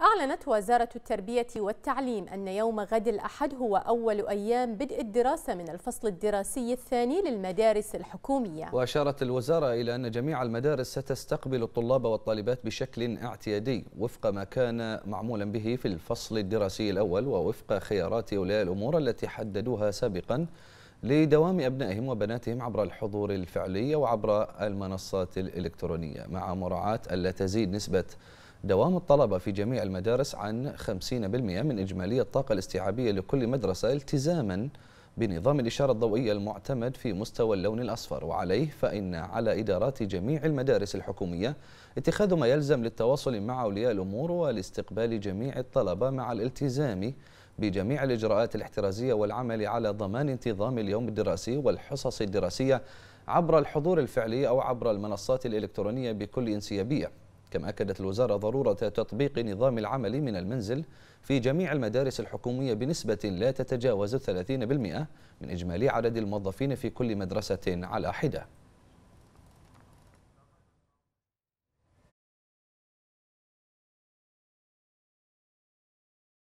أعلنت وزارة التربية والتعليم أن يوم غد الأحد هو أول أيام بدء الدراسة من الفصل الدراسي الثاني للمدارس الحكومية وأشارت الوزارة إلى أن جميع المدارس ستستقبل الطلاب والطالبات بشكل اعتيادي وفق ما كان معمولا به في الفصل الدراسي الأول ووفق خيارات أولياء الأمور التي حددوها سابقا لدوام أبنائهم وبناتهم عبر الحضور الفعلي وعبر المنصات الإلكترونية مع مراعاة ألا تزيد نسبة دوام الطلبة في جميع المدارس عن 50% من إجمالي الطاقة الاستيعابية لكل مدرسة التزاماً بنظام الإشارة الضوئية المعتمد في مستوى اللون الأصفر وعليه فإن على إدارات جميع المدارس الحكومية اتخاذ ما يلزم للتواصل مع أولياء الأمور ولاستقبال جميع الطلبة مع الالتزام بجميع الإجراءات الاحترازية والعمل على ضمان انتظام اليوم الدراسي والحصص الدراسية عبر الحضور الفعلي أو عبر المنصات الإلكترونية بكل انسيابية كما أكدت الوزارة ضرورة تطبيق نظام العمل من المنزل في جميع المدارس الحكومية بنسبة لا تتجاوز 30% من إجمالي عدد الموظفين في كل مدرسة على حدة